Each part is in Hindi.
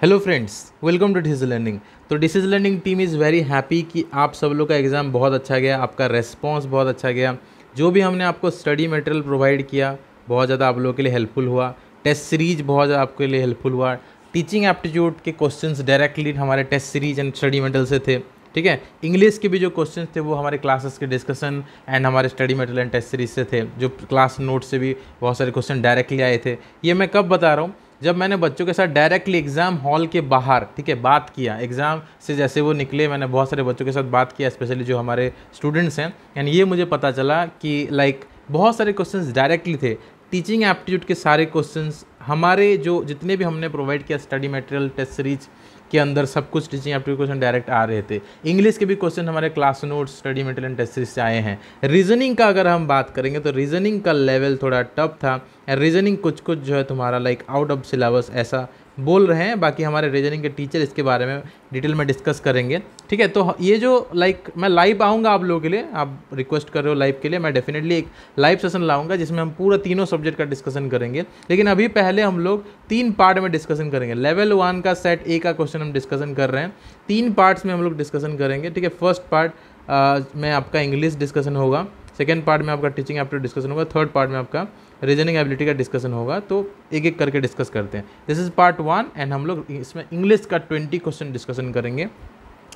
Hello friends welcome to disease learning तो disease learning team is very happy कि आप सब लोग का एग्ज़ाम बहुत अच्छा गया आपका रेस्पॉन्स बहुत अच्छा गया जो भी हमने आपको स्टडी मटेरियल प्रोवाइड किया बहुत ज़्यादा आप लोगों के लिए हेल्पफुल हुआ टेस्ट सीरीज बहुत ज़्यादा आपके लिए हेल्पफुल हुआ टीचिंग एप्टीट्यूड के क्वेश्चन डायरेक्टली हमारे test series and study material से थे ठीक है इंग्लिश के भी जो क्वेश्चन थे वो हमारे क्लासेस के डिस्कशन एंड हमारे study material and test series से थे जो क्लास नोट से भी बहुत सारे क्वेश्चन डायरेक्टली आए थे ये मैं कब बता रहा हूँ जब मैंने बच्चों के साथ डायरेक्टली एग्ज़ाम हॉल के बाहर ठीक है बात किया एग्ज़ाम से जैसे वो निकले मैंने बहुत सारे बच्चों के साथ बात किया स्पेशली जो हमारे स्टूडेंट्स हैं एंड ये मुझे पता चला कि लाइक like, बहुत सारे क्वेश्चंस डायरेक्टली थे टीचिंग एप्टीट्यूड के सारे क्वेश्चन हमारे जो जितने भी हमने प्रोवाइड किया स्टडी मटेरियल टेस्ट सीरीज के अंदर सब कुछ टीचिंग एप्टीट्यूड क्वेश्चन डायरेक्ट आ रहे थे इंग्लिश के भी क्वेश्चन हमारे class notes study material test series से आए हैं रीजनिंग का अगर हम बात करेंगे तो रीजनिंग का लेवल थोड़ा टफ था रीजनिंग कुछ कुछ जो है तुम्हारा लाइक आउट ऑफ सिलेबस ऐसा बोल रहे हैं बाकी हमारे रीजनिंग के टीचर इसके बारे में डिटेल में डिस्कस करेंगे ठीक है तो ये जो लाइक like, मैं लाइव आऊँगा आप लोगों के लिए आप रिक्वेस्ट कर रहे हो लाइव के लिए मैं डेफिनेटली एक लाइव सेशन लाऊंगा जिसमें हम पूरा तीनों सब्जेक्ट का डिस्कशन करेंगे लेकिन अभी पहले हम लोग तीन पार्ट में डिस्कशन करेंगे लेवल वन का सेट ए का क्वेश्चन हम डिस्कशन कर रहे हैं तीन पार्ट्स में हम लोग डिस्कसन करेंगे ठीक है फर्स्ट पार्ट uh, में आपका इंग्लिश डिस्कशन होगा सेकेंड पार्ट में आपका टीचिंग एप्टीट्यूड डिस्कशन होगा थर्ड पार्ट में आपका रीजनिंग एबिलिटी का डिस्कशन होगा तो एक एक करके डिस्कस करते हैं this is part one and हम लोग इसमें इंग्लिश का ट्वेंटी क्वेश्चन डिस्कशन करेंगे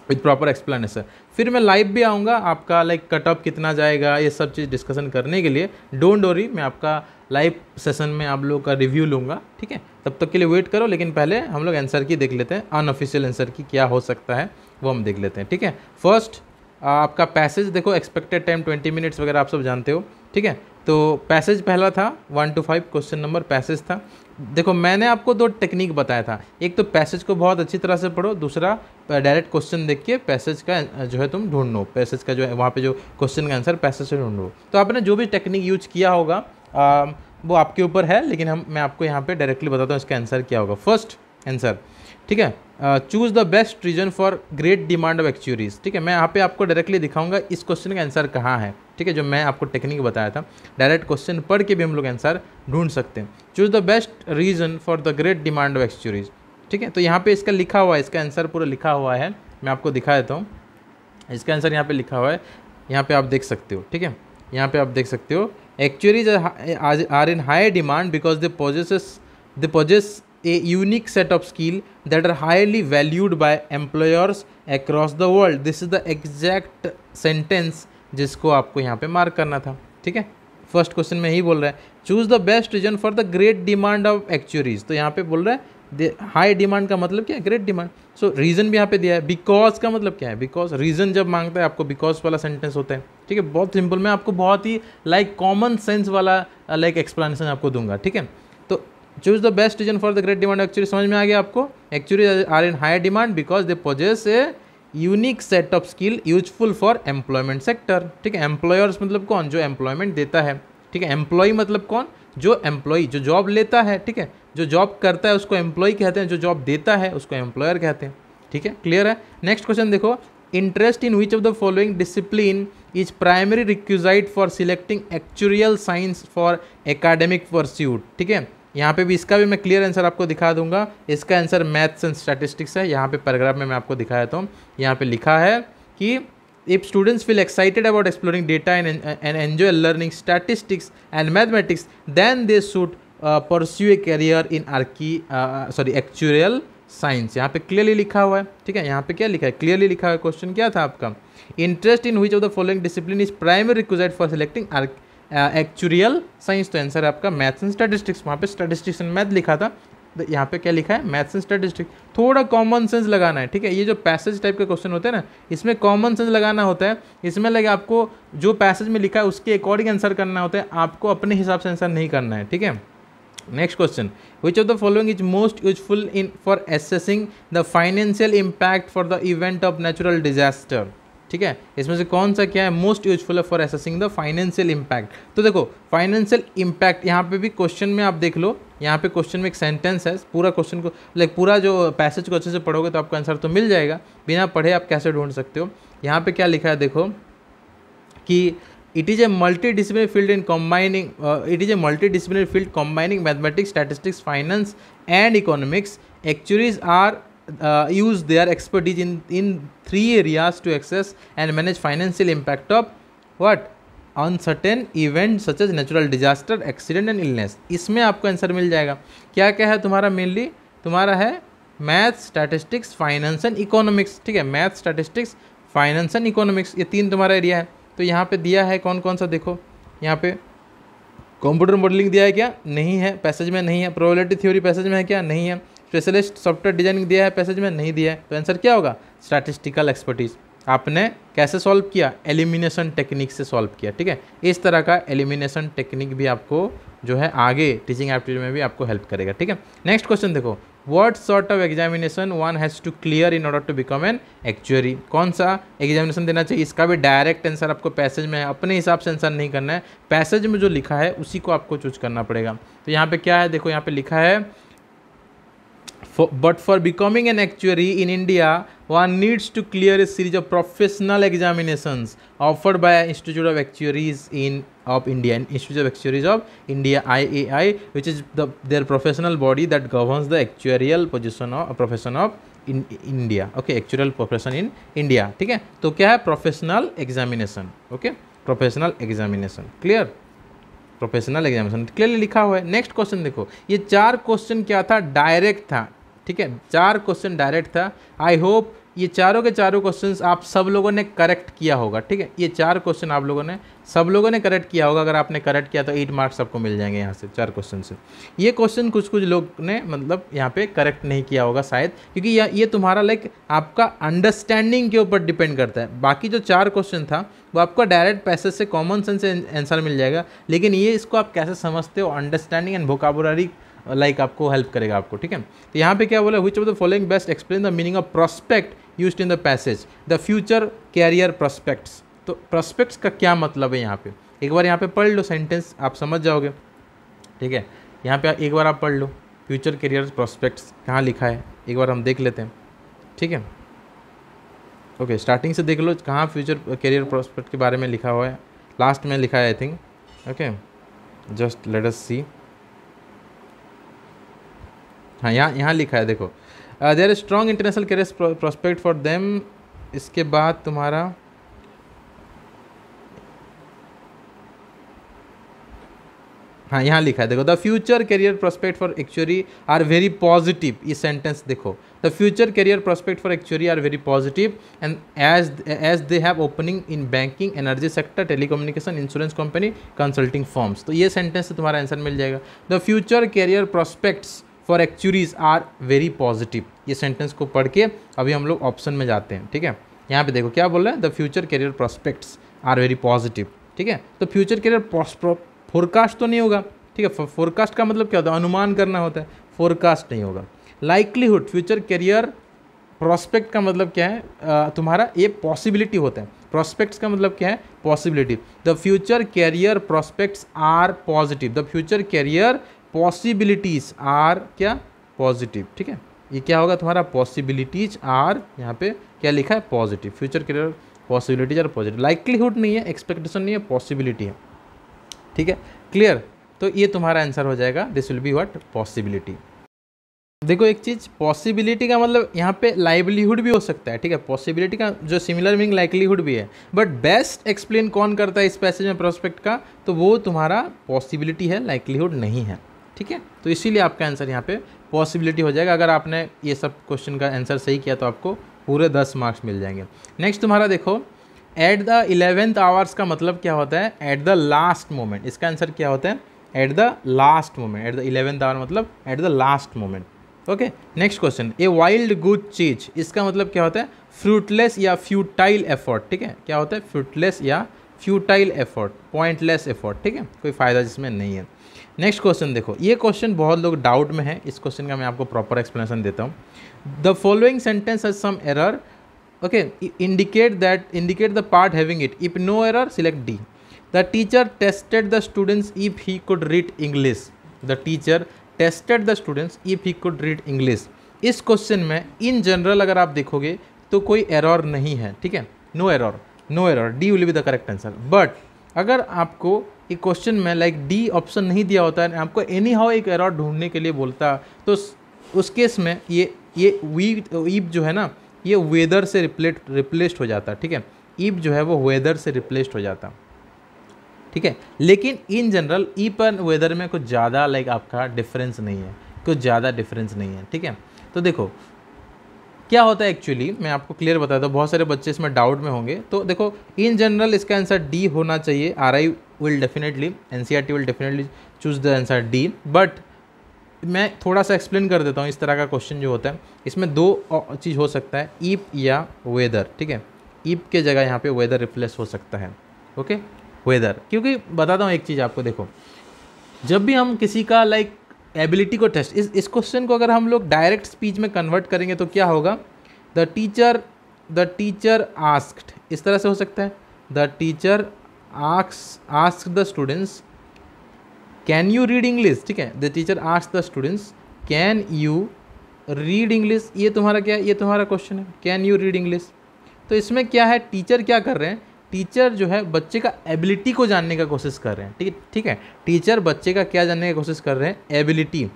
विथ प्रॉपर एक्सप्लेनेशन फिर मैं लाइव भी आऊँगा आपका लाइक कट ऑफ कितना जाएगा ये सब चीज़ डिस्कशन करने के लिए डोंट वरी मैं आपका लाइव सेशन में आप लोग का रिव्यू लूँगा ठीक है तब तक के लिए वेट करो लेकिन पहले हम लोग आंसर की देख लेते हैं अनऑफिशियल आंसर की क्या हो सकता है वो हम देख लेते हैं ठीक है फर्स्ट आपका पैसेज देखो एक्सपेक्टेड टाइम ट्वेंटी मिनट्स वगैरह आप सब जानते हो ठीक है तो पैसेज पहला था one two five question number passage था देखो मैंने आपको दो टेक्निक बताया था एक तो पैसेज को बहुत अच्छी तरह से पढ़ो दूसरा डायरेक्ट क्वेश्चन देख के पैसेज का जो है तुम ढूंढ लो पैसेज का जो है वहाँ पे जो क्वेश्चन का आंसर पैसेज से लो तो आपने जो भी टेक्निक यूज किया होगा आ, वो आपके ऊपर है लेकिन हम मैं आपको यहाँ पे डायरेक्टली बताता हूँ इसका आंसर क्या होगा फर्स्ट आंसर ठीक है choose the best reason for great demand of actuaries ठीक है मैं यहाँ पे आपको डायरेक्टली दिखाऊंगा इस क्वेश्चन का आंसर कहाँ है ठीक है जो मैं आपको टेक्निक बताया था डायरेक्ट क्वेश्चन पढ़ के भी हम लोग आंसर ढूंढ सकते हैं choose the best reason for the great demand of actuaries ठीक है तो यहाँ पर इसका लिखा हुआ है इसका आंसर पूरा लिखा हुआ है मैं आपको दिखा देता हूँ इसका आंसर यहाँ पर लिखा हुआ है यहाँ पर आप देख सकते हो ठीक है यहाँ पर आप देख सकते हो actuaries are in high demand because the possess the possess a unique set of skill that are highly valued by employers across the world this is the exact sentence जिसको आपको यहाँ पे मार्क करना था ठीक है फर्स्ट क्वेश्चन में ही बोल रहा है choose the best reason for the great demand of actuaries तो यहाँ पे बोल रहा है हाई डिमांड का मतलब क्या है ग्रेट डिमांड सो रीज़न भी यहाँ पे दिया है बिकॉज का मतलब क्या है बिकॉज रीज़न जब मांगता है आपको बिकॉज वाला सेंटेंस होता है ठीक है बहुत सिंपल मैं आपको बहुत ही लाइक कॉमन सेंस वाला लाइक like, एक्सप्लेनेशन आपको दूंगा ठीक है choose the best reason for the great demand actually समझ में आ गया आपको actually are in higher demand because they possess a unique set of skill useful for employment sector ठीक है एम्प्लॉयर्स मतलब कौन जो एम्प्लॉयमेंट देता है ठीक है एम्प्लॉय मतलब कौन जो एम्प्लॉय जो जॉब लेता है ठीक है जो जॉब करता है उसको एम्प्लॉय कहते हैं जो जॉब देता है उसको एम्प्लॉयर कहते हैं ठीक है क्लियर है नेक्स्ट क्वेश्चन देखो interest in which of the following discipline is primary requisite for selecting actuarial science for academic pursuit ठीक है यहाँ पे भी इसका भी मैं क्लियर आंसर आपको दिखा दूंगा इसका आंसर मैथ्स एंड स्टैटिस्टिक्स है यहाँ पे पैराग्राफ में मैं आपको दिखा देता हूँ यहाँ पे लिखा है कि if students feel excited about exploring data and and enjoy learning statistics and mathematics than they should pursue a career in आर्की sorry uh, science uh, uh, यहाँ पे क्लियरली लिखा हुआ है ठीक है यहाँ पे क्या लिखा है क्लियरली लिखा हुआ है क्वेश्चन क्या था आपका interest in which of the following discipline is primary request for selecting actuarial uh, science तो आंसर है आपका मैथ्स एंड स्टैटिस्टिक्स वहाँ पे स्टैटिस्टिक्स एंड मैथ लिखा था तो यहाँ पे क्या लिखा है मैथ्स एंड स्टैटिस्टिक्स थोड़ा कॉमन सेंस लगाना है ठीक है ये जो पैसेज टाइप के क्वेश्चन होते हैं ना इसमें कॉमन सेंस लगाना होता है इसमें लगे आपको जो पैसेज में लिखा है उसके अकॉर्डिंग आंसर करना होता है आपको अपने हिसाब से आंसर नहीं करना है ठीक है next question which of the following is most useful in for assessing the financial impact for the event of natural disaster ठीक है इसमें से कौन सा क्या है मोस्ट यूजफुल है for assessing the financial impact तो देखो फाइनेंशियल इम्पैक्ट यहाँ पे भी क्वेश्चन में आप देख लो यहाँ पे क्वेश्चन में एक सेंटेंस है पूरा क्वेश्चन को लाइक पूरा जो पैसेज को अच्छे से पढ़ोगे तो आपका आंसर तो मिल जाएगा बिना पढ़े आप कैसे ढूंढ सकते हो यहाँ पर क्या लिखा है देखो कि it is a multidisciplinary field in combining it is a multidisciplinary field combining mathematics statistics finance and economics actuaries are uh, use their expertise in, in three areas to access and manage financial impact of what uncertain event such as natural disaster accident and illness इसमें आपको आंसर मिल जाएगा क्या क्या है तुम्हारा मेनली तुम्हारा है maths statistics finance and economics ठीक है maths statistics finance and economics ये तीन तुम्हारा एरिया है तो यहाँ पे दिया है कौन कौन सा देखो यहाँ पे कंप्यूटर मॉडलिंग दिया है क्या नहीं है पैसेज में नहीं है प्रोबेबिलिटी थ्योरी पैसेज में है क्या नहीं है स्पेशलिस्ट सॉफ्टवेयर डिजाइनिंग दिया है पैसेज में नहीं दिया है तो आंसर क्या होगा स्टैटिस्टिकल एक्सपर्टीज़ आपने कैसे सॉल्व किया एलिमिनेशन टेक्निक से सॉल्व किया ठीक है इस तरह का एलिमिनेशन टेक्निक भी आपको जो है आगे टीचिंग एप्टीट्यूड में भी आपको हेल्प करेगा ठीक है नेक्स्ट क्वेश्चन देखो what sort of examination one has to clear in order to become an actuary कौन सा एग्जामिनेशन देना चाहिए इसका भी डायरेक्ट आंसर आपको पैसेज में है अपने हिसाब से आंसर नहीं करना है पैसेज में जो लिखा है उसी को आपको चूज करना पड़ेगा तो यहाँ पे क्या है देखो यहाँ पे लिखा है For, but for becoming an actuary in India, one needs to clear a series of professional examinations offered by Institute of Actuaries in of India, Institute of Actuaries of India IAI, which is the, their professional body that governs the actuarial position of profession of in, India. Okay, actuarial profession in India. ठीक है तो क्या है professional examination okay professional examination clear professional examination clearly लिखा हुआ है नेक्स्ट क्वेश्चन देखो ये चार क्वेश्चन क्या था डायरेक्ट था ठीक है चार क्वेश्चन डायरेक्ट था आई होप ये चारों के चारों क्वेश्चंस आप सब लोगों ने करेक्ट किया होगा ठीक है ये चार क्वेश्चन आप लोगों ने सब लोगों ने करेक्ट किया होगा अगर आपने करेक्ट किया तो एट मार्क्स आपको मिल जाएंगे यहाँ से चार क्वेश्चन से ये क्वेश्चन कुछ कुछ लोग ने मतलब यहाँ पे करेक्ट नहीं किया होगा शायद क्योंकि ये तुम्हारा लाइक आपका अंडरस्टैंडिंग के ऊपर डिपेंड करता है बाकी जो चार क्वेश्चन था वो आपका डायरेक्ट पैसेज से कॉमन सेंस से आंसर मिल जाएगा लेकिन ये इसको आप कैसे समझते हो understanding and vocabulary like like आपको हेल्प करेगा आपको ठीक है तो यहाँ पे क्या बोला which of the following best explain the meaning of prospect use in the passage the future career prospects तो प्रोस्पेक्ट्स का क्या मतलब है यहाँ पे एक बार यहाँ पे पढ़ लो सेंटेंस आप समझ जाओगे ठीक है यहाँ पे एक बार आप पढ़ लो फ्यूचर करियर प्रोस्पेक्ट्स कहाँ लिखा है एक बार हम देख लेते हैं ठीक है ओके स्टार्टिंग से देख लो कहाँ फ्यूचर करियर प्रोस्पेक्ट के बारे में लिखा हुआ है लास्ट में लिखा है I think okay just let us see हाँ यहाँ यहाँ लिखा है देखो there strong international career prospect for them इसके बाद तुम्हारा हाँ यहाँ लिखा है देखो the future career prospect for actually are very positive ये सेंटेंस देखो the future career prospect for actually are very positive and as as they have opening in banking energy sector telecommunication insurance company consulting firms तो ये सेंटेंस से तुम्हारा आंसर मिल जाएगा the future career prospects for actuaries are very positive ये सेंटेंस को पढ़ के अभी हम लोग ऑप्शन में जाते हैं ठीक है यहाँ पे देखो क्या बोल रहे हैं the future career prospects are very positive ठीक है तो फ्यूचर करियर फोरकास्ट तो नहीं होगा ठीक है फोरकास्ट का मतलब क्या होता है अनुमान करना होता है फोरकास्ट नहीं होगा लाइकलीहुड फ्यूचर करियर प्रोस्पेक्ट का मतलब क्या है तुम्हारा ये पॉसिबिलिटी होता है प्रोस्पेक्ट्स का मतलब क्या है possibility the future career prospects are positive the future career possibilities are क्या पॉजिटिव ठीक है ये क्या होगा तुम्हारा पॉसिबिलिटीज आर यहाँ पे क्या लिखा है positive future career possibilities are positive likelihood नहीं है एक्सपेक्टेशन नहीं है पॉसिबिलिटी है ठीक है क्लियर तो ये तुम्हारा आंसर हो जाएगा this will be what possibility देखो एक चीज़ पॉसिबिलिटी का मतलब यहाँ पे लाइवलीहुड भी हो सकता है ठीक है पॉसिबिलिटी का जो सिमिलर मीनिंग लाइकलीहुड भी है बट बेस्ट एक्सप्लेन कौन करता है इस पैसेज में प्रोस्पेक्ट का तो वो तुम्हारा पॉसिबिलिटी है लाइकलीहुड नहीं है ठीक है तो इसीलिए आपका आंसर यहाँ पे पॉसिबिलिटी हो जाएगा अगर आपने ये सब क्वेश्चन का आंसर सही किया तो आपको पूरे दस मार्क्स मिल जाएंगे नेक्स्ट तुम्हारा देखो एट द इलेवेंथ आवर्स का मतलब क्या होता है एट द लास्ट मोमेंट इसका आंसर क्या होता है at the last moment at the eleventh hour मतलब at the last moment okay next question a wild goose chase इसका मतलब क्या होता है फ्रूटलेस या फ्यूटाइल एफर्ट ठीक है क्या होता है फ्रूटलेस या फ्यूटाइल एफर्ट पॉइंटलेस एफर्ट ठीक है कोई फ़ायदा जिसमें नहीं है नेक्स्ट क्वेश्चन देखो ये क्वेश्चन बहुत लोग डाउट में है इस क्वेश्चन का मैं आपको प्रॉपर एक्सप्लेनेशन देता हूँ the following sentence has some error okay indicate that indicate the part having it if no error select D the teacher tested the students if he could read English the teacher tested the students if he could read English इस क्वेश्चन में इन जनरल अगर आप देखोगे तो कोई एरर नहीं है ठीक है no error no error D will be the correct answer but अगर आपको एक क्वेश्चन में लाइक डी ऑप्शन नहीं दिया होता है आपको एनी हाउ एक एरर ढूंढने के लिए बोलता तो उस केस में ये ये वी ईप जो है ना ये वेदर से रिप्लेट रिप्लेस्ड हो जाता ठीक है ईप जो है वो वेदर से रिप्लेस्ड हो जाता ठीक है लेकिन इन जनरल ईप एंड वेदर में कुछ ज़्यादा लाइक आपका डिफरेंस नहीं है कुछ ज़्यादा डिफरेंस नहीं है ठीक है तो देखो क्या होता है एक्चुअली मैं आपको क्लियर बताता हूँ बहुत सारे बच्चे इसमें डाउट में होंगे तो देखो इन जनरल इसका आंसर डी होना चाहिए or I will definitely N C R T will definitely choose the answer D but मैं थोड़ा सा एक्सप्लेन कर देता हूँ इस तरह का क्वेश्चन जो होता है इसमें दो चीज़ हो सकता है ईप या वेदर ठीक है ईप के जगह यहाँ पे वेदर रिप्लेस हो सकता है ओके वेदर क्योंकि बताता हूँ एक चीज़ आपको देखो जब भी हम किसी का लाइक एबिलिटी को टेस्ट इस इस क्वेश्चन को अगर हम लोग डायरेक्ट स्पीच में कन्वर्ट करेंगे तो क्या होगा the teacher the teacher asked इस तरह से हो सकता है the teacher ask ask the students can you read English ठीक है the teacher ask the students can you read English ये तुम्हारा क्या है ये तुम्हारा क्वेश्चन है कैन यू रीड इंग्लिश तो इसमें क्या है टीचर क्या कर रहे हैं टीचर जो है बच्चे का एबिलिटी को जानने का कोशिश कर रहे हैं ठीक ठीक है टीचर बच्चे का क्या जानने की कोशिश कर रहे हैं एबिलिटी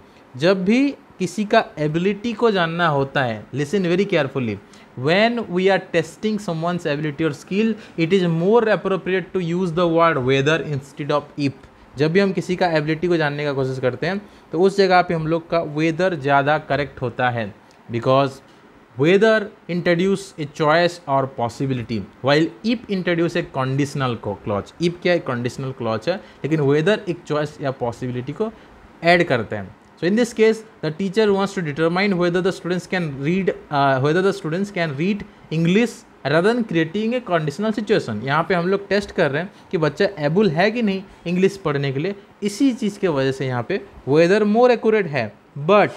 जब भी किसी का एबिलिटी को जानना होता है listen very carefully we are testing someone ability और skill it is more appropriate to use the word whether instead of if जब भी हम किसी का एबिलिटी को जानने का कोशिश करते हैं तो उस जगह पे हम लोग का वेदर ज़्यादा करेक्ट होता है because whether introduce a choice or possibility while if introduce a conditional clause if क्या एक conditional clause है लेकिन whether एक choice या possibility को add करते हैं so in this case the teacher wants to determine whether the students can read uh, whether the students can read english rather than creating a conditional situation यहाँ पे हम लोग टेस्ट कर रहे हैं कि बच्चा एबुल है कि नहीं इंग्लिश पढ़ने के लिए इसी चीज़ के वजह से यहाँ पे वेदर मोर एक्यूरेट है but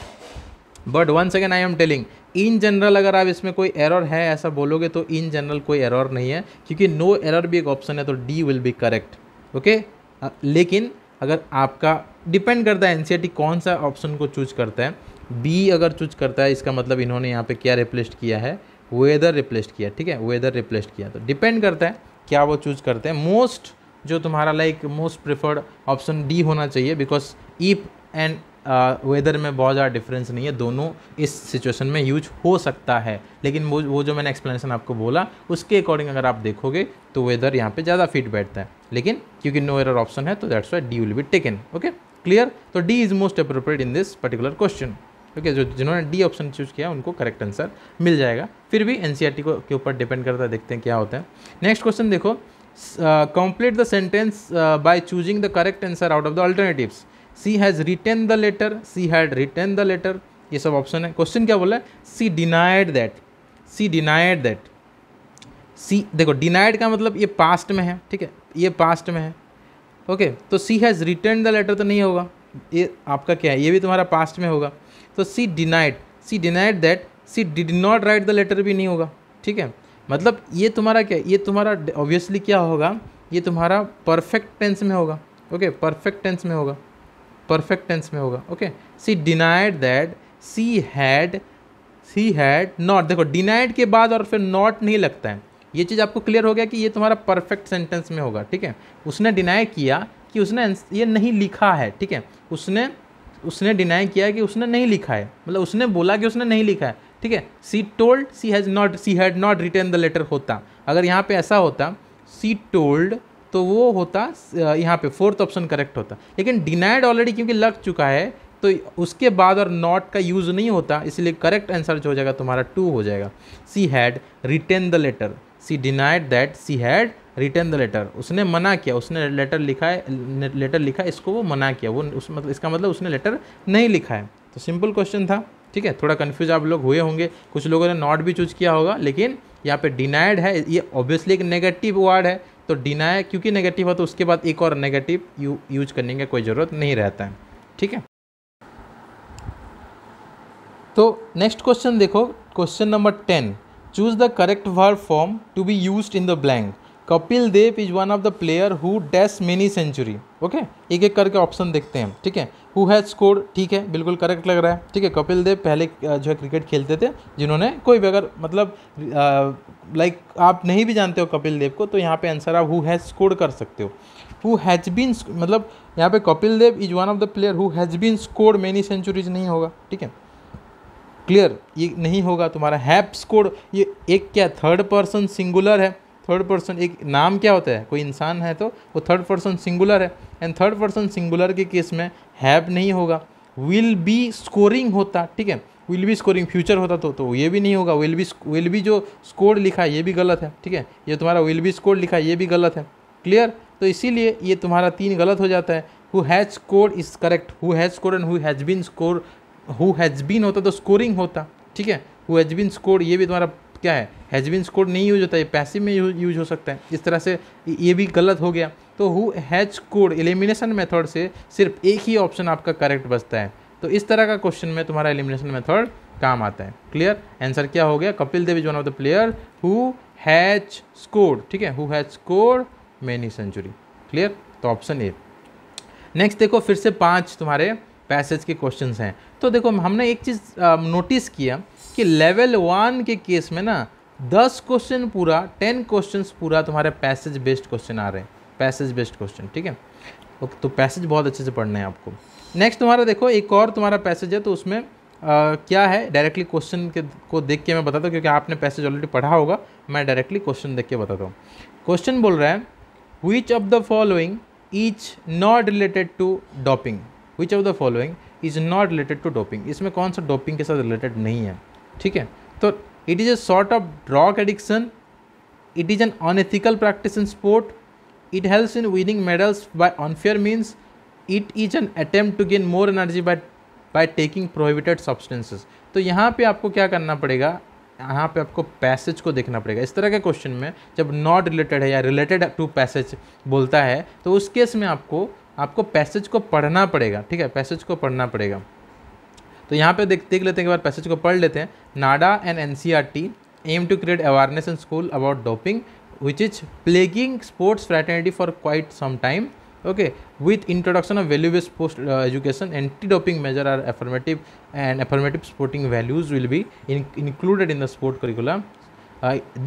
but once again I am telling in general अगर आप इसमें कोई एरर है ऐसा बोलोगे तो इन जनरल कोई एरर नहीं है क्योंकि नो एरर भी एक ऑप्शन है तो D will be correct okay लेकिन अगर आपका डिपेंड करता है एन कौन सा ऑप्शन को चूज करता है बी अगर चूज करता है इसका मतलब इन्होंने यहाँ पे क्या रिप्लेस्ड किया है वेदर रिप्लेस्ड किया ठीक है वेदर रिप्लेस्ड किया तो डिपेंड करता है क्या वो चूज करते हैं मोस्ट जो तुम्हारा like most preferred option D होना चाहिए बिकॉज इफ एंड वेदर में बहुत ज़्यादा डिफरेंस नहीं है दोनों इस सिचुएशन में यूज हो सकता है लेकिन वो वो जो मैंने एक्सप्लेनेशन आपको बोला उसके अकॉर्डिंग अगर आप देखोगे तो वेदर यहाँ पे ज़्यादा फिट बैठता है लेकिन क्योंकि नो एरर ऑप्शन है तो that's why D will be taken okay clear तो D is most appropriate in this particular question okay जो जिन्होंने डी ऑप्शन चूज़ किया उनको करेक्ट आंसर मिल जाएगा फिर भी एन e को के ऊपर डिपेंड करता है देखते हैं क्या होता है नेक्स्ट क्वेश्चन देखो complete the sentence by choosing the correct answer out of the alternatives C has return the letter C had return the letter ये सब ऑप्शन है क्वेश्चन क्या बोला है C denied that C denied that C देखो डिनाइड का मतलब ये पास्ट में है ठीक है ये पास्ट में है ओके तो C has return the letter तो नहीं होगा ये आपका क्या है ये भी तुम्हारा पास्ट में होगा तो C denied C denied that C did not write the letter भी नहीं होगा ठीक है मतलब ये तुम्हारा क्या ये तुम्हारा ऑब्वियसली क्या होगा ये तुम्हारा परफेक्ट टेंस में होगा ओके परफेक्ट टेंस में होगा परफेक्ट टेंस में होगा okay C denied that C had C had not देखो डिनाइड के बाद और फिर नॉट नहीं लगता है ये चीज़ आपको क्लियर हो गया कि ये तुम्हारा परफेक्ट सेंटेंस में होगा ठीक है उसने डिनाई किया कि उसने ये नहीं लिखा है ठीक है उसने उसने डिनाई किया कि उसने नहीं लिखा है मतलब उसने बोला कि उसने नहीं लिखा है ठीक है C told C has not C had not return the letter होता अगर यहाँ पे ऐसा होता सी टोल्ड तो वो होता यहाँ पे फोर्थ ऑप्शन करेक्ट होता लेकिन डिनाइड ऑलरेडी क्योंकि लग चुका है तो उसके बाद और नॉट का यूज़ नहीं होता इसलिए करेक्ट आंसर जो हो जाएगा तुम्हारा टू हो जाएगा C had written the letter C denied that C had return the letter उसने मना किया उसने लेटर लिखा है लेटर लिखा इसको वो मना किया वो उस मतलब इसका मतलब उसने लेटर नहीं लिखा है तो सिंपल क्वेश्चन था ठीक है थोड़ा कन्फ्यूज आप लोग हुए होंगे कुछ लोगों ने नॉट भी चूज किया होगा लेकिन यहाँ पे डिनाइड है ये ऑब्वियसली एक नेगेटिव वर्ड है तो डिनाय क्योंकि नेगेटिव है तो उसके बाद एक और नेगेटिव यू यूज करने की कोई ज़रूरत नहीं रहता है ठीक है तो नेक्स्ट क्वेश्चन देखो question number ten choose the correct verb form to be use in the blank Kapil Dev is one of the player who dash many century okay एक एक करके ऑप्शन देखते हैं ठीक है हु हैज स्कोर ठीक है बिल्कुल करेक्ट लग रहा है ठीक है कपिल देव पहले जो है क्रिकेट खेलते थे जिन्होंने कोई भी अगर मतलब लाइक like, आप नहीं भी जानते हो कपिल देव को तो यहाँ पे आंसर आप हु हैज़ स्कोर कर सकते हो हु हैज़ बीन मतलब यहाँ पे Kapil Dev is one of the player who has been score many centuries नहीं होगा ठीक है क्लियर ये नहीं होगा तुम्हारा हैप स्कोर ये एक क्या थर्ड पर्सन सिंगुलर है थर्ड पर्सन एक नाम क्या होता है कोई इंसान है तो वो थर्ड पर्सन सिंगुलर है एंड थर्ड पर्सन सिंगुलर के केस में हैप नहीं होगा विल बी स्कोरिंग होता ठीक है विल बी स्कोरिंग फ्यूचर होता तो तो ये भी नहीं होगा विल बी विल बी जो स्कोर लिखा है ये भी गलत है ठीक है ये तुम्हारा विल बी स्कोर लिखा है ये भी गलत है क्लियर तो इसीलिए ये तुम्हारा तीन गलत हो जाता है who has score is correct who has score and who has been score who has been होता तो स्कोरिंग होता ठीक है हु हैज़ बीन स्कोर ये भी तुम्हारा क्या है बीन स्कोर नहीं यूज होता है पैसिव में यूज हो सकता है इस तरह से ये भी गलत हो गया तो who has scored elimination method से सिर्फ एक ही ऑप्शन आपका करेक्ट बचता है तो इस तरह का क्वेश्चन में तुम्हारा एलिमिनेशन मेथड काम आता है क्लियर आंसर क्या हो गया Kapil Dev is one of the player who has score ठीक है who has score many century clear तो ऑप्शन ए नेक्स्ट देखो फिर से पांच तुम्हारे पैसेज के क्वेश्चन हैं तो देखो हमने एक चीज़ नोटिस किया कि लेवल वन के केस में ना दस क्वेश्चन पूरा टेन क्वेश्चन पूरा तुम्हारे पैसेज बेस्ड क्वेश्चन आ रहे हैं पैसेज बेस्ड क्वेश्चन ठीक है ओके तो पैसेज बहुत अच्छे से पढ़ना है आपको नेक्स्ट तुम्हारा देखो एक और तुम्हारा पैसेज है तो उसमें आ, क्या है डायरेक्टली क्वेश्चन के को देख के मैं बताता हूँ क्योंकि आपने पैसेज ऑलरेडी पढ़ा होगा मैं डायरेक्टली क्वेश्चन देख के बताता हूँ क्वेश्चन बोल रहा है which of the following is not related to doping which of the following is not related to doping इसमें कौन सा डोपिंग के साथ रिलेटेड नहीं है ठीक है तो it is a sort of drug addiction it is an unethical practice in sport it helps in winning medals by unfair means it is an attempt to gain more energy by by taking prohibited substances तो यहाँ पे आपको क्या करना पड़ेगा यहाँ पे आपको पैसेज को देखना पड़ेगा इस तरह के क्वेश्चन में जब नॉट रिलेटेड है या रिलेटेड टू पैसेज बोलता है तो उस केस में आपको आपको पैसेज को पढ़ना पड़ेगा ठीक है पैसेज को पढ़ना पड़ेगा तो यहाँ पे देख देख लेते हैं एक बार पैसेज को पढ़ लेते हैं NADA and N C R T aim to create awareness in school about doping which is plaguing sports fraternity for quite some time okay with introduction of value based post education anti doping measure are affirmative and affirmative sporting values will be included in the sport curriculum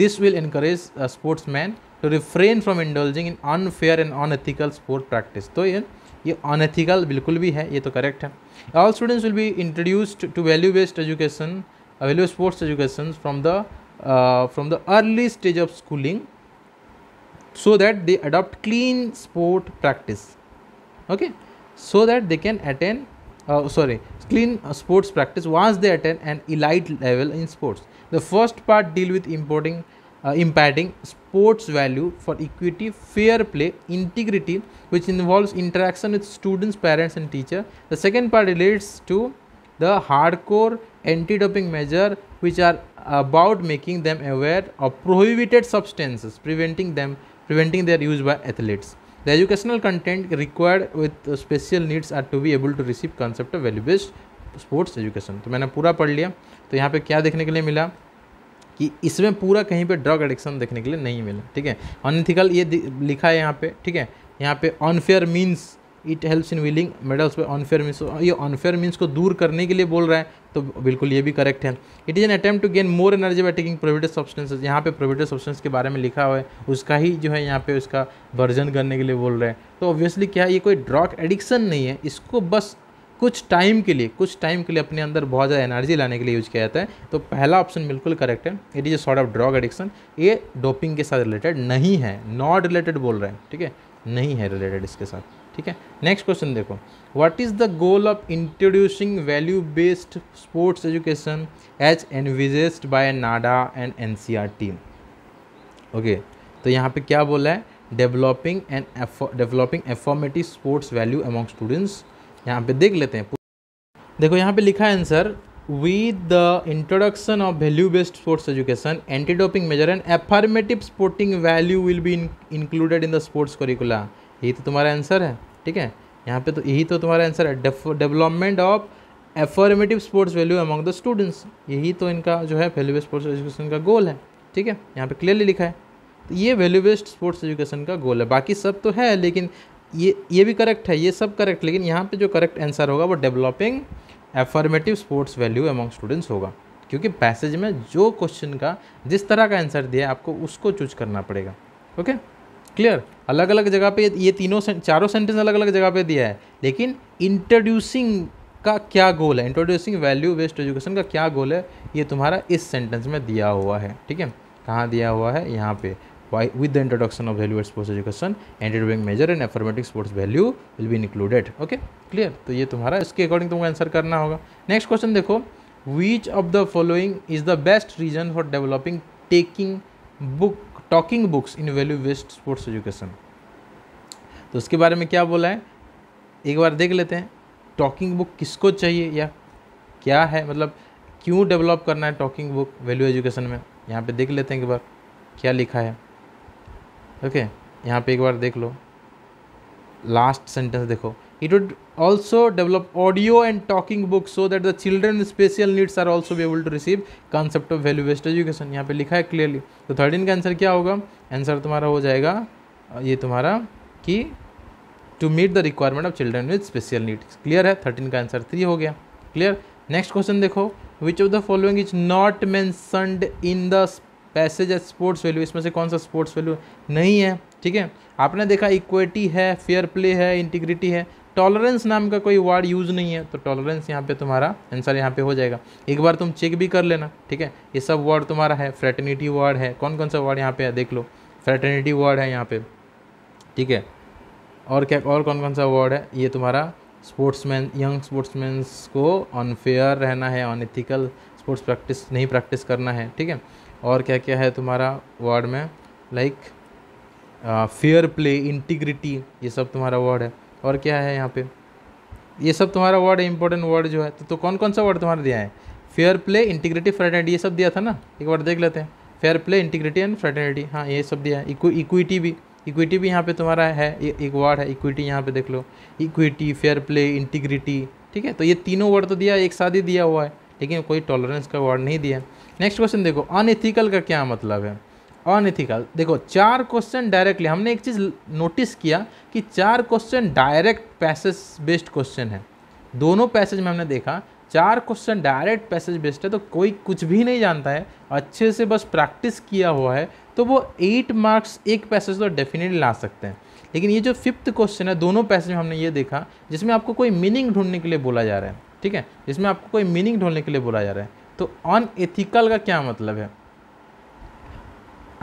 this will encourage sports man to refrain from indulging in unfair and unethical sport practice तो ये ये अनएथिकल बिल्कुल भी है ये तो करेक्ट है all students will be introduced to value based education value sports education from the from the early stage of schooling so that they adopt clean sport practice okay so that they can attain uh, sorry clean uh, sports practice once they attain an elite level in sports the first part deal with importing uh, imparting sports value for equity fair play integrity which involves interaction with students parents and teacher the second part relates to the hardcore anti-doping measure which are about making them aware of prohibited substances preventing them preventing their use by athletes. The educational content required with special needs are to be able to receive concept of value based sports education. तो मैंने पूरा पढ़ लिया तो यहाँ पे क्या देखने के लिए मिला कि इसमें पूरा कहीं पे ड्रग एडिक्शन देखने के लिए नहीं मिला ठीक है अनथिकल ये लिखा है यहाँ पे ठीक है यहाँ पे unfair means it helps in winning medals पर अनफेयर मीन्स ये अनफेयर मीन्स को दूर करने के लिए बोल रहा है तो बिल्कुल ये भी करेक्ट है it is an attempt to gain more energy by taking provided substances यहाँ पे प्रोविडेड सब्सटेंस के बारे में लिखा हुआ है उसका ही जो है यहाँ पे उसका वर्जन करने के लिए बोल रहे हैं तो ऑब्वियसली क्या ये कोई ड्रॉग एडिक्शन नहीं है इसको बस कुछ टाइम के लिए कुछ टाइम के लिए अपने अंदर बहुत ज़्यादा एनर्जी लाने के लिए यूज किया जाता है तो पहला ऑप्शन बिल्कुल करेक्ट है it is a sort of drug addiction ये डोपिंग के साथ रिलेटेड नहीं है नॉट रिलेटेड बोल रहे हैं ठीक है नहीं है रिलेटेड इसके साथ ठीक है नेक्स्ट क्वेश्चन देखो what is the goal of introducing value based sports education as envisaged by NADA and N okay तो यहाँ पे क्या बोला है developing and developing affirmative sports value among students यहाँ पे देख लेते हैं देखो यहाँ पे लिखा है answer with the introduction of value based sports education anti doping measure and affirmative sporting value will be included in the sports curricula यही तो तुम्हारा आंसर है ठीक है यहाँ पे तो यही तो तुम्हारा आंसर है development of affirmative sports value among the students यही तो इनका जो है वैल्यू बेस्ड स्पोर्ट्स एजुकेशन का गोल है ठीक है यहाँ पे क्लियरली लिखा है तो ये वैल्यू बेस्ड स्पोर्ट्स एजुकेशन का गोल है बाकी सब तो है लेकिन ये ये भी करेक्ट है ये सब करेक्ट लेकिन यहाँ पर जो करेक्ट आंसर होगा वो developing affirmative sports value among students होगा क्योंकि पैसेज में जो क्वेश्चन का जिस तरह का आंसर दिया है आपको उसको चूज करना पड़ेगा ओके okay? क्लियर अलग अलग जगह पे ये तीनों चारों सेंटेंस अलग अलग जगह पे दिया है लेकिन इंट्रोड्यूसिंग का क्या गोल है इंट्रोड्यूसिंग वैल्यू वेस्ट एजुकेशन का क्या गोल है ये तुम्हारा इस सेंटेंस में दिया हुआ है ठीक है कहाँ दिया हुआ है यहाँ पे with the introduction of value sports education interviewing measure and affirmative sports value will be included okay clear तो ये तुम्हारा इसके अकॉर्डिंग तुमको आंसर करना होगा नेक्स्ट क्वेश्चन देखो which of the following is the best reason for developing taking book talking books in value based sports education तो उसके बारे में क्या बोला है एक बार देख लेते हैं टॉकिंग बुक किसको चाहिए या क्या है मतलब क्यों डेवलप करना है टॉकिंग बुक वैल्यू एजुकेशन में यहाँ पे देख लेते हैं एक बार क्या लिखा है ओके यहाँ पे एक बार देख लो लास्ट सेंटेंस देखो It would also develop audio and talking books so that the children with special needs are also be able to receive concept of value based education यहाँ पे लिखा है clearly तो थर्टीन का आंसर क्या होगा आंसर तुम्हारा हो जाएगा ये तुम्हारा कि to meet the requirement of children with special needs clear है थर्टीन का आंसर थ्री हो गया क्लियर नेक्स्ट क्वेश्चन देखो which of the following is not mentioned in the passage as sports value इसमें से कौन सा स्पोर्ट्स वैल्यू नहीं है ठीक है आपने देखा इक्विटी है फेयर प्ले है इंटीग्रिटी है टॉलरेंस नाम का कोई वर्ड यूज़ नहीं है तो टॉलरेंस यहाँ पे तुम्हारा आंसर यहाँ पे हो जाएगा एक बार तुम चेक भी कर लेना ठीक है ये सब वर्ड तुम्हारा है फ्रेटर्निटी वर्ड है कौन कौन सा वर्ड यहाँ पे है देख लो फ्रेटर्निटी वर्ड है यहाँ पे ठीक है और क्या और कौन कौन सा वर्ड है ये तुम्हारा स्पोर्ट्समैन यंग स्पोर्ट्समैन्स को अनफेयर रहना है अनएथिकल स्पोर्ट्स प्रैक्टिस नहीं प्रैक्टिस करना है ठीक है और क्या क्या है तुम्हारा वर्ड में लाइक फेयर प्ले इंटीग्रिटी ये सब तुम्हारा वर्ड है और क्या है यहाँ पे ये सब तुम्हारा वर्ड इंपॉर्टेंट वर्ड जो है तो, तो कौन कौन सा वर्ड तुम्हारा दिया है फेयर प्ले इंटीग्रिटी फ्रेटर्निटी ये सब दिया था ना एक बार देख लेते हैं fair play integrity and fraternity हाँ ये सब दिया है इक्विटी भी इक्विटी भी यहाँ पे तुम्हारा है एक वर्ड है इक्विटी यहाँ पे देख लो इक्विटी फेयर प्ले इंटीग्रिटी ठीक है तो ये तीनों वर्ड तो दिया एक साथ ही दिया हुआ है लेकिन कोई टॉलरेंस का वर्ड नहीं दिया नेक्स्ट क्वेश्चन देखो अनएथिकल का क्या मतलब है अनएथिकल देखो चार क्वेश्चन डायरेक्टली हमने एक चीज़ नोटिस किया कि चार question direct passage based question है दोनों पैसेज में हमने देखा चार क्वेश्चन डायरेक्ट पैसेज बेस्ड है तो कोई कुछ भी नहीं जानता है अच्छे से बस प्रैक्टिस किया हुआ है तो वो एट मार्क्स एक पैसेज तो डेफिनेटली ला सकते हैं लेकिन ये जो फिफ्थ क्वेश्चन है दोनों पैसेज में हमने ये देखा जिसमें आपको कोई मीनिंग ढूंढने के लिए बोला जा रहा है ठीक है जिसमें आपको कोई मीनिंग ढूंढने के लिए बोला जा रहा है तो अनएथिकल का क्या मतलब है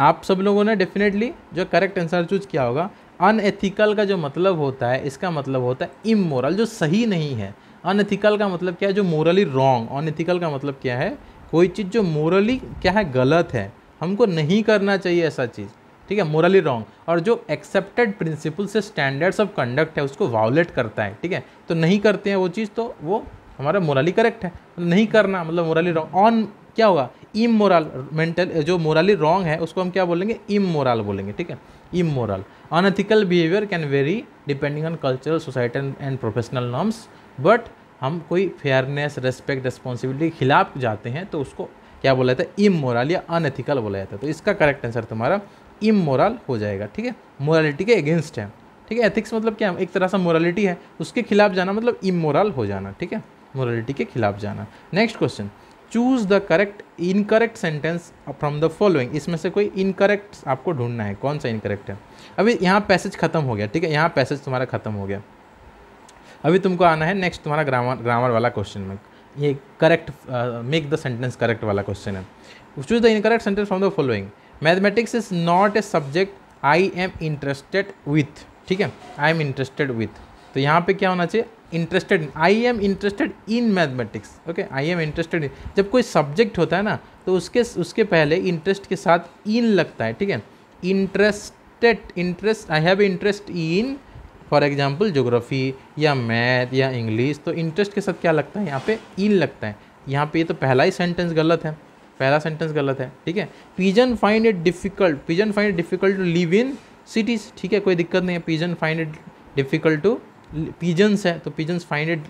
आप सब लोगों ने डेफिनेटली जो करेक्ट आंसर चूज किया होगा अनएथिकल का जो मतलब होता है इसका मतलब होता है इमोरल जो सही नहीं है अनएथिकल का मतलब क्या है जो मोरली रॉन्ग अनएथिकल का मतलब क्या है कोई चीज़ जो मोरली क्या है गलत है हमको नहीं करना चाहिए ऐसा चीज़ ठीक है मोरली रॉन्ग और जो एक्सेप्टेड प्रिंसिपल से स्टैंडर्ड्स ऑफ कंडक्ट है उसको वायोलेट करता है ठीक है तो नहीं करते हैं वो चीज़ तो वो हमारा मोरली करेक्ट है नहीं करना मतलब मोरली रॉन्ग ऑन क्या होगा इमोरल मेंटल जो मोरली रॉन्ग है उसको हम क्या बोलेंगे इमोरल बोलेंगे ठीक है immoral unethical behaviour can vary depending on cultural society and professional norms but हम कोई फेयरनेस रेस्पेक्ट रेस्पॉन्सिबिलिटी के खिलाफ जाते हैं तो उसको क्या बोला जाता है इमोरल या अनएथिकल बोला जाता है तो इसका करेक्ट आंसर तुम्हारा इमोरल हो जाएगा ठीक है मोरालिटी के अगेंस्ट है ठीक है एथिक्स मतलब क्या है एक तरह से मोरालिटी है उसके खिलाफ जाना मतलब इमोरल हो जाना ठीक है मोरालिटी के खिलाफ जाना next question choose the correct incorrect sentence from the following इसमें से कोई इनकरेक्ट आपको ढूंढना है कौन सा इनकरेक्ट है अभी यहाँ पैसेज ख़त्म हो गया ठीक है यहाँ पैसेज तुम्हारा ख़त्म हो गया अभी तुमको आना है नेक्स्ट तुम्हारा ग्रामर ग्रामर वाला क्वेश्चन में ये correct make the sentence correct वाला क्वेश्चन है choose the incorrect sentence from the following mathematics is not a subject I am interested with ठीक है आई एम इंटरेस्टेड विथ तो यहाँ पे क्या होना चाहिए interested in I am interested in mathematics okay I am interested in जब कोई सब्जेक्ट होता है ना तो उसके उसके पहले इंटरेस्ट के साथ इन लगता है ठीक है interested interest I have interest in for example geography या मैथ या इंग्लिश तो इंटरेस्ट के साथ क्या लगता है यहाँ पे इन लगता है यहाँ पे ये तो पहला ही सेंटेंस गलत है पहला सेंटेंस गलत है ठीक है pigeon find it difficult pigeon find it difficult to live in cities ठीक है कोई दिक्कत नहीं है pigeon find it difficult to pigeons है तो pigeons find it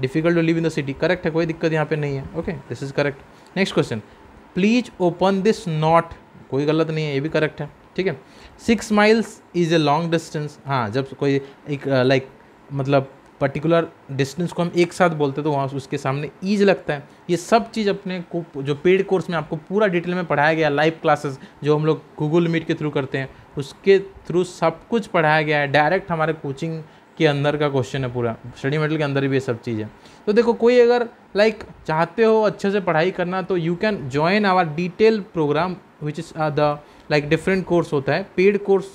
difficult to live in the city correct है कोई दिक्कत यहाँ पे नहीं है okay this is correct next question please open this not कोई गलत नहीं है ये भी करेक्ट है ठीक है six miles is a long distance हाँ जब कोई एक लाइक uh, like, मतलब पर्टिकुलर डिस्टेंस को हम एक साथ बोलते हैं तो वहाँ उसके सामने ईज लगता है ये सब चीज़ अपने को जो पेड कोर्स में आपको पूरा डिटेल में पढ़ाया गया लाइव क्लासेस जो हम लोग गूगल मीट के थ्रू करते हैं उसके थ्रू सब कुछ पढ़ाया गया है डायरेक्ट हमारे कोचिंग के अंदर का क्वेश्चन है पूरा स्टडी मेटेरियल के अंदर भी ये सब चीज़ है तो देखो कोई अगर लाइक चाहते हो अच्छे से पढ़ाई करना तो you can join our detail program which is the like different course होता है पेड कोर्स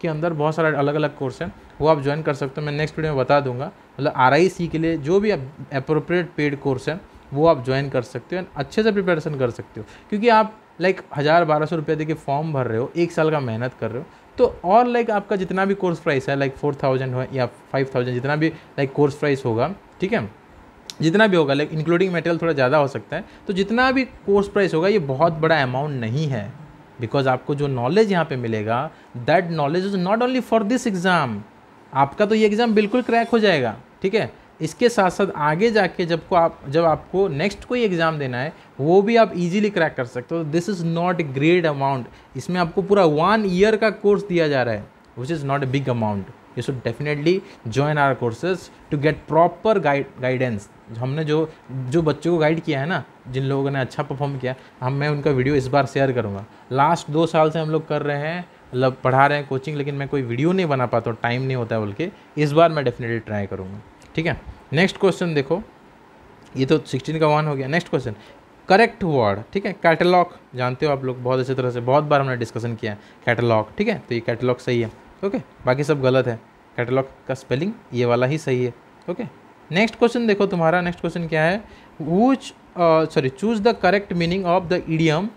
के अंदर बहुत सारे अलग अलग कोर्स है वो आप ज्वाइन कर सकते हो मैं नेक्स्ट वीडियो में बता दूंगा मतलब आर के लिए जो भी अप्रोप्रिएट पेड कोर्स है वो आप ज्वाइन कर सकते हो एंड अच्छे से प्रिपरेशन कर सकते हो क्योंकि आप लाइक हज़ार बारह सौ रुपये देखिए फॉर्म भर रहे हो एक साल का मेहनत कर रहे हो तो और लाइक आपका जितना भी कोर्स प्राइस है लाइक फोर थाउजेंड हो या फाइव थाउजेंड जितना भी लाइक कोर्स प्राइस होगा ठीक है जितना भी होगा लाइक इंक्लूडिंग मटेरियल थोड़ा ज़्यादा हो सकता है तो जितना भी कोर्स प्राइस होगा ये बहुत बड़ा अमाउंट नहीं है बिकॉज आपको जो नॉलेज यहाँ पे मिलेगा that knowledge is not only for this exam आपका तो ये एग्ज़ाम बिल्कुल क्रैक हो जाएगा ठीक है इसके साथ साथ आगे जाके जब को आप जब आपको नेक्स्ट कोई एग्ज़ाम देना है वो भी आप इजीली क्रैक कर सकते हो this is not great amount इसमें आपको पूरा वन ईयर का कोर्स दिया जा रहा है which is not a big amount you should definitely join our courses to get proper guide guidance हमने जो जो बच्चों को गाइड किया है ना जिन लोगों ने अच्छा परफॉर्म किया हम मैं उनका वीडियो इस बार शेयर करूँगा लास्ट दो साल से हम लोग कर रहे हैं मतलब पढ़ा रहे हैं कोचिंग लेकिन मैं कोई वीडियो नहीं बना पाता हूँ टाइम नहीं होता है बोल के इस बार मैं डेफिनेटली ट्राई करूँगा ठीक है नेक्स्ट क्वेश्चन देखो ये तो सिक्सटीन का वन हो गया नेक्स्ट क्वेश्चन करेक्ट वर्ड ठीक है कैटलॉग जानते हो आप लोग बहुत अच्छी तरह से बहुत बार हमने डिस्कशन किया है कैटलॉग ठीक है तो ये कैटलॉग सही है ओके बाकी सब गलत है कैटलॉग का स्पेलिंग ये वाला ही सही है ओके नेक्स्ट क्वेश्चन देखो तुम्हारा नेक्स्ट क्वेश्चन क्या है which sorry choose the correct meaning of the idiom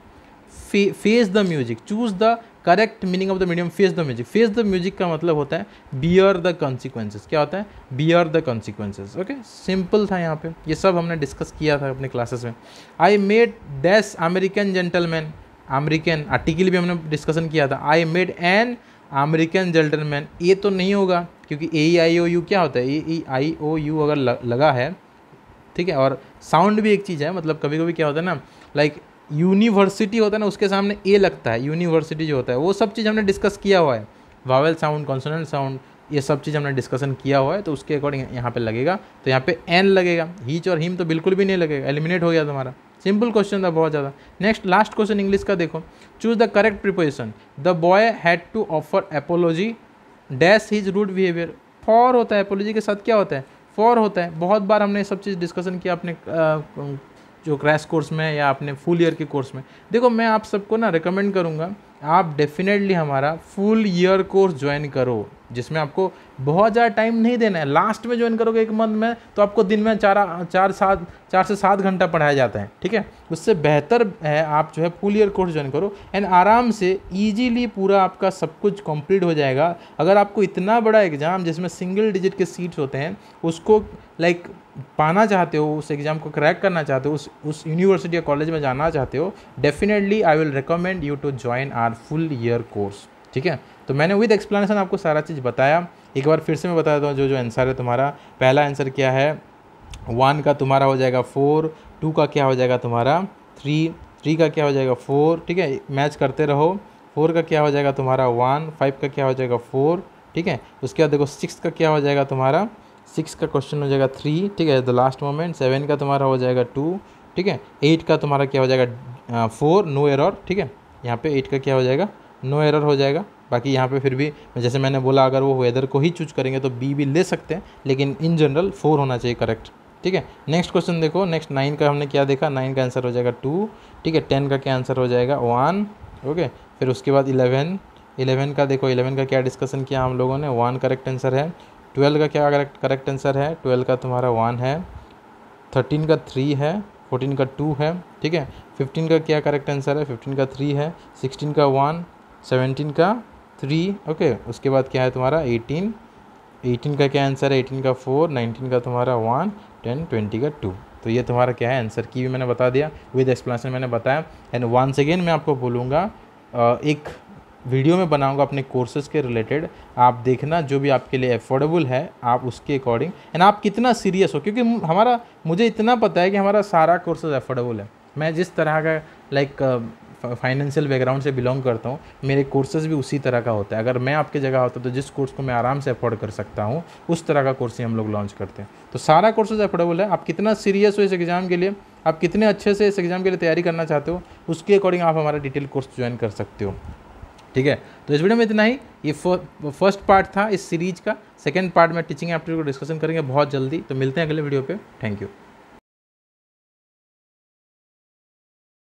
face the music choose the correct meaning of the medium face the music face the music का मतलब होता है बियर द कॉन्सिक्वेंसेज क्या होता है bear the consequences okay simple था यहाँ पे ये सब हमने डिस्कस किया था अपने क्लासेस में I made dash American gentleman American article भी हमने डिस्कशन किया था I made an American gentleman ये तो नहीं होगा क्योंकि ए आई ओ यू क्या होता है ए ई आई ओ यू अगर लगा है ठीक है और साउंड भी एक चीज़ है मतलब कभी कभी क्या होता है ना लाइक like, यूनिवर्सिटी होता है ना उसके सामने ए लगता है यूनिवर्सिटी जो होता है वो सब चीज़ हमने डिस्कस किया हुआ है वावल साउंड कॉन्सोनेंट साउंड ये सब चीज़ हमने डिस्कशन किया हुआ है तो उसके अकॉर्डिंग यहाँ पे लगेगा तो यहाँ पे एन लगेगा हीच और हिम तो बिल्कुल भी नहीं लगेगा एलिमिनेट हो गया तुम्हारा सिंपल क्वेश्चन था बहुत ज़्यादा नेक्स्ट लास्ट क्वेश्चन इंग्लिश का देखो choose the correct preposition the boy had to offer apology dash his rude behaviour for होता है एपोलॉजी के साथ क्या होता है फॉर होता है बहुत बार हमने सब चीज़ डिस्कशन किया अपने जो क्रैश कोर्स में या आपने फुल ईयर के कोर्स में देखो मैं आप सबको ना रिकमेंड करूँगा आप डेफिनेटली हमारा फुल ईयर कोर्स ज्वाइन करो जिसमें आपको बहुत ज़्यादा टाइम नहीं देना है लास्ट में ज्वाइन करोगे एक मंथ में तो आपको दिन में चार चार सात चार से सात घंटा पढ़ाया जाता है ठीक है उससे बेहतर है आप जो है फुल ईयर कोर्स ज्वाइन करो एंड आराम से ईजीली पूरा आपका सब कुछ कंप्लीट हो जाएगा अगर आपको इतना बड़ा एग्ज़ाम जिसमें सिंगल डिजिट के सीट्स होते हैं उसको लाइक like, पाना चाहते हो उस एग्ज़ाम को क्रैक करना चाहते हो उस उस यूनिवर्सिटी या कॉलेज में जाना चाहते हो definitely I will recommend you to join our full year course ठीक है तो मैंने विद एक्सप्लेनेशन आपको सारा चीज़ बताया एक बार फिर से मैं बता देता हूँ जो जो आंसर है तुम्हारा पहला आंसर क्या है वन का तुम्हारा हो जाएगा फोर टू का क्या हो जाएगा तुम्हारा थ्री थ्री का क्या हो जाएगा फोर ठीक है मैच करते रहो फोर का क्या हो जाएगा तुम्हारा वन फाइव का क्या हो जाएगा फोर ठीक है उसके बाद देखो सिक्स का क्या हो जाएगा तुम्हारा सिक्स का क्वेश्चन हो जाएगा थ्री ठीक है द लास्ट मोमेंट सेवन का तुम्हारा हो जाएगा टू ठीक है एट का तुम्हारा क्या हो जाएगा फोर नो एरर ठीक है यहाँ पे एट का क्या हो जाएगा नो no एरर हो जाएगा बाकी यहाँ पे फिर भी जैसे मैंने बोला अगर वो वेदर को ही चूज करेंगे तो बी भी ले सकते हैं लेकिन इन जनरल फोर होना चाहिए करेक्ट ठीक है नेक्स्ट क्वेश्चन देखो नेक्स्ट नाइन का हमने क्या देखा नाइन का आंसर हो जाएगा टू ठीक है टेन का क्या आंसर हो जाएगा वन ओके फिर उसके बाद इलेवन इलेवन का देखो इलेवन का क्या डिस्कशन किया हम लोगों ने वन करेक्ट आंसर है ट्वेल्व का क्या करेक्ट करेक्ट आंसर है ट्वेल्व का तुम्हारा वन है थर्टीन का थ्री है फोर्टीन का टू है ठीक है फिफ्टीन का क्या करेक्ट आंसर है फिफ्टीन का थ्री है सिक्सटीन का वन सेवनटीन का थ्री ओके उसके बाद क्या है तुम्हारा एटीन एटीन का क्या आंसर है एटीन का फोर नाइनटीन का तुम्हारा वन टेन ट्वेंटी का टू तो ये तुम्हारा क्या है आंसर की भी मैंने बता दिया विद एक्सप्लेनेशन मैंने बताया एंड वन सेकेंड मैं आपको बोलूँगा एक वीडियो में बनाऊंगा अपने कोर्सेज के रिलेटेड आप देखना जो भी आपके लिए अफोर्डेबल है आप उसके अकॉर्डिंग एंड आप कितना सीरियस हो क्योंकि हमारा मुझे इतना पता है कि हमारा सारा कोर्सेज अफोर्डेबल है मैं जिस तरह का लाइक फाइनेंशियल बैकग्राउंड से बिलोंग करता हूँ मेरे कोर्सेज भी उसी तरह का होता है अगर मैं आपके जगह होता तो जिस कोर्स को मैं आराम से अफोर्ड कर सकता हूँ उस तरह का कोर्स ही हम लोग लॉन्च करते हैं तो सारा कोर्सेज अफोर्डेबल है आप कितना सीरियस हो इस एग्ज़ाम के लिए आप कितने अच्छे से इस एग्ज़ाम के लिए तैयारी करना चाहते हो उसके अकॉर्डिंग आप हमारा डिटेल कोर्स ज्वाइन कर सकते हो ठीक है तो इस वीडियो में इतना ही ये फर्स्ट पार्ट था इस सीरीज का सेकेंड पार्ट में टीचिंग एप्टीट्यूड को डिस्कशन करेंगे बहुत जल्दी तो मिलते हैं अगले वीडियो पर थैंक यू